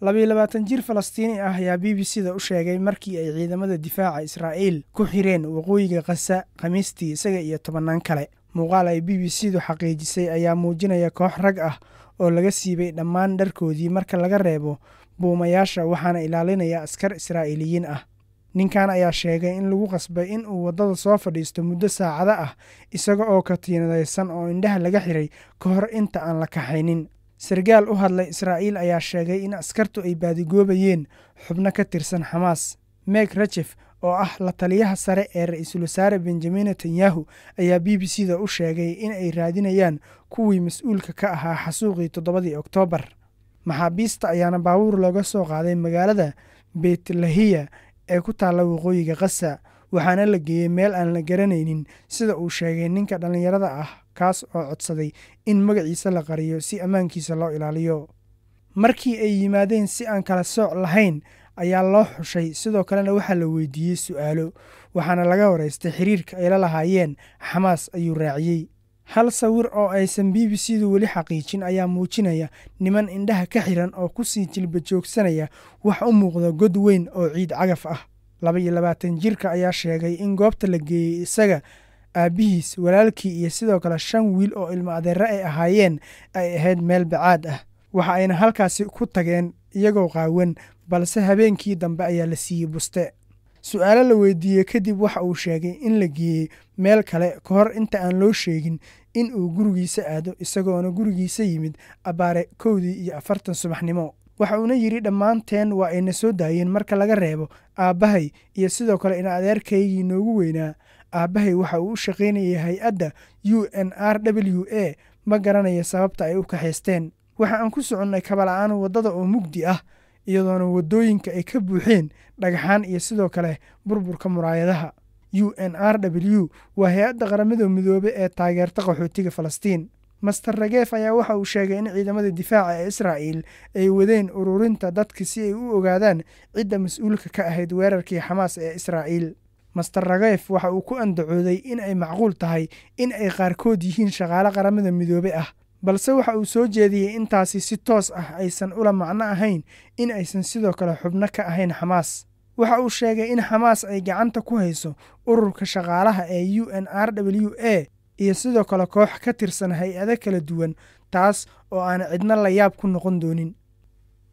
labayo labaatan jir falastiini ah ayaa b b c da u sheegay markii ay ciidamada difaaca israa'iil ku xireen waqooyiga khasa khamiistii isaga iyo tobannaan kale muuqaal ay b b c du xaqiijisay ayaa muujinaya koox rag ah oo laga siibay dhammaan dharkoodii marka laga reebo buumayaasha waxaana ilaalinaya askar israa'iiliyiin ah ninkan ayaa sheegay in lagu qasbay in uu waddada soo fadhiisto muddo saacado ah isaga oo katiinadaysan oo indhaha laga xiray ka hor inta aan la kaxaynin sargaal u hadlay israa'iil ayaa sheegay in askartu ay baadigoobayeen xubno ka tirsan xamaas meg rajef oo ah la taliyaha sare ee ra-iisul wasaare benjamin netanyahu ayaa b b c da u sheegay in ay raadinayaan kuwii mas-uulka ka ahaa xasuuqii toddobadii oktoobar maxaabiista ayaana baabuur looga soo qaaday magaalada beetlahiya ee ku taalla waqooyiga kasa waxaana la geeyey meel aan la garanaynin sida uu sheegay ninka dhallinyarada ah kaas oo codsaday in magaciisa la qariyo si ammaankiisa loo ilaaliyo markii ay yimaadeen si aan kala sooc lahayn ayaa loo xushay sidoo kalena waxaa la weydiiyey su'aalo waxaana laga waraystay xiriirka ay la lahaayeen xamaas ayuu raaciyey hal sawir oo aysan b b c du weli xaqiijin ayaa muujinaya niman indhaha ka xiran oo ku sii jilba joogsanaya wax u muuqda god weyn oo ciid cagaf ah laba iyo labaatan jirka ayaa sheegay in goobta la geeyey isaga aabbihiis walaalkii iyo sidoo kale shan wiil oo ilmo adeere ay ahaayeen ay ahayd meel bacaad ah waxa ayna halkaasi ku tageen iyagoo qaawan balse habeenkii dambe ayaa la siiyey buste su-aalo la weydiiyey kadib waxa uu sheegay in la geeyey meel kale ka hor inta aan loo sheegin in uu gurigiisa aado isagoona gurigiisa yimid abaare kowdii iyo afartan subaxnimo waxa uuna yidhi dhammaanteen waa ayna soo daayeen marka laga reebo aabbahay iyo sidoo kale in adeerkaygii noogu weynaa aabbahay waxa uu u shaqaynayay hay-adda u n r w a ma garanaya sababta ay u kaxaysteen waxa aan ku soconnay kabala-aan waddada oo mugdi ah iyadoona waddooyinka ay ka buuxeen dhagaxaan iyo sidoo kale burburka muraayadaha u n r w waa hay-adda qaramada midoobe ee taageerta qaxootiga falastiin master rageef ayaa waxa uu sheegay in ciidamada difaaca ee israa'iil ay wadeen ururinta dadka si ay u ogaadaan cidda mas-uulka ka ahayd weerarkii xamaas ee israa'iil master ragaef waxa uu ku andacooday in ay macquul tahay in ay qaarkood yihiin shaqaale qaramada midoobe ah balse waxa uu soo jeediyey intaasi si toos ah aysan ula macno ahayn in aysan sidoo kale xubno ka ahayn xamaas waxa uu sheegay in xamaas ay gacanta ku hayso ururka shaqaalaha ee u n r w a iyo sidoo kale koox ka tirsan hay-ado kala duwan taas oo aan cidna la yaab ku noqon doonin